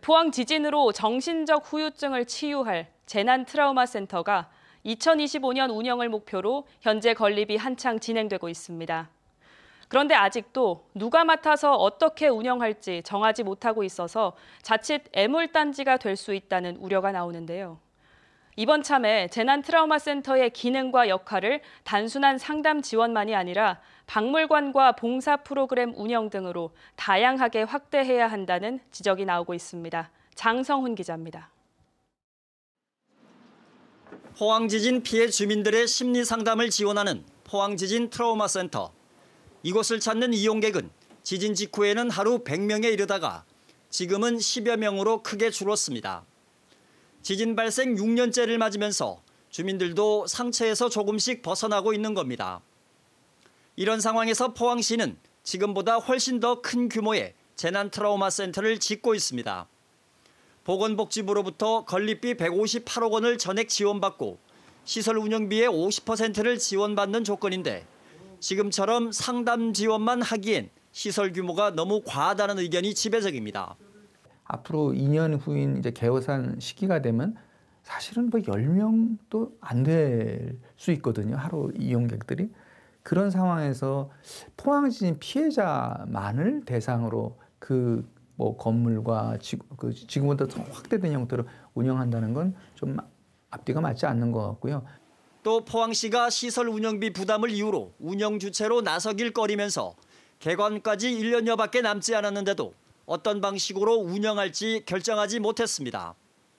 포항 지진으로 정신적 후유증을 치유할 재난 트라우마 센터가 2025년 운영을 목표로 현재 건립이 한창 진행되고 있습니다. 그런데 아직도 누가 맡아서 어떻게 운영할지 정하지 못하고 있어서 자칫 애물단지가 될 수 있다는 우려가 나오는데요. 이번 참에 재난 트라우마 센터의 기능과 역할을 단순한 상담 지원만이 아니라 박물관과 봉사 프로그램 운영 등으로 다양하게 확대해야 한다는 지적이 나오고 있습니다. 장성훈 기자입니다. 포항 지진 피해 주민들의 심리 상담을 지원하는 포항 지진 트라우마 센터. 이곳을 찾는 이용객은 지진 직후에는 하루 100명에 이르다가 지금은 10여 명으로 크게 줄었습니다. 지진 발생 6년째를 맞으면서 주민들도 상처에서 조금씩 벗어나고 있는 겁니다. 이런 상황에서 포항시는 지금보다 훨씬 더 큰 규모의 재난 트라우마 센터를 짓고 있습니다. 보건복지부로부터 건립비 158억 원을 전액 지원받고 시설 운영비의 50%를 지원받는 조건인데 지금처럼 상담 지원만 하기엔 시설 규모가 너무 과하다는 의견이 지배적입니다. 앞으로 2년 후인 이제 개호산 시기가 되면 사실은 뭐 10명도 안 될 수 있거든요. 하루 이용객들이. 그런 상황에서 포항 지진 피해자만을 대상으로 그 뭐 건물과 지, 그 지금보다 더 확대된 형태로 운영한다는 건 좀 앞뒤가 맞지 않는 것 같고요. 또 포항시가 시설 운영비 부담을 이유로 운영 주체로 나서길 꺼리면서 개관까지 1년여밖에 남지 않았는데도 어떤 방식으로 운영할지 결정하지 못했습니다.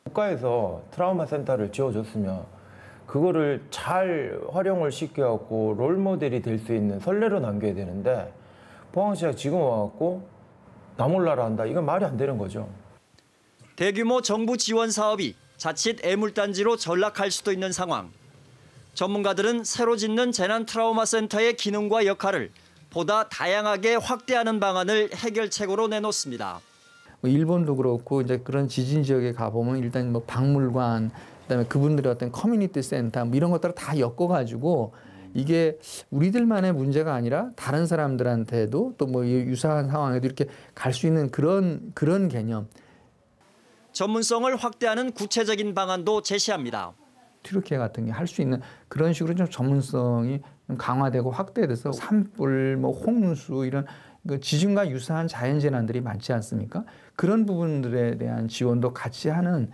국가에서 트라우마 센터를 지어줬으면 그거를 잘 활용을 시켜갖고 롤모델이 될 수 있는 선례로 남겨야 되는데 포항시가 지금 와갖고 나 몰라라 한다. 이건 말이 안 되는 거죠. 대규모 정부 지원 사업이 자칫 애물단지로 전락할 수도 있는 상황. 전문가들은 새로 짓는 재난 트라우마 센터의 기능과 역할을 보다 다양하게 확대하는 방안을 해결책으로 내놓습니다. 뭐 일본도 그렇고 이제 그런 지진 지역에 가보면 일단 뭐 박물관 그다음에 그분들의 어떤 커뮤니티 센터 뭐 이런 것들을 다 엮어가지고 이게 우리들만의 문제가 아니라 다른 사람들한테도 또 뭐 유사한 상황에도 이렇게 갈 수 있는 그런 그런 개념. 전문성을 확대하는 구체적인 방안도 제시합니다. 튀르키예 같은 게 할 수 있는 그런 식으로 좀 전문성이 좀 강화되고 확대돼서 산불, 뭐 홍수 이런 그 지진과 유사한 자연재난들이 많지 않습니까? 그런 부분들에 대한 지원도 같이 하는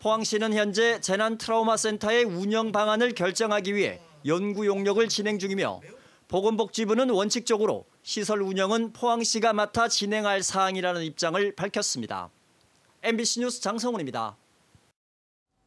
포항시는 현재 재난 트라우마 센터의 운영 방안을 결정하기 위해 연구 용역을 진행 중이며 보건복지부는 원칙적으로 시설 운영은 포항시가 맡아 진행할 사항이라는 입장을 밝혔습니다. MBC 뉴스 장성훈입니다.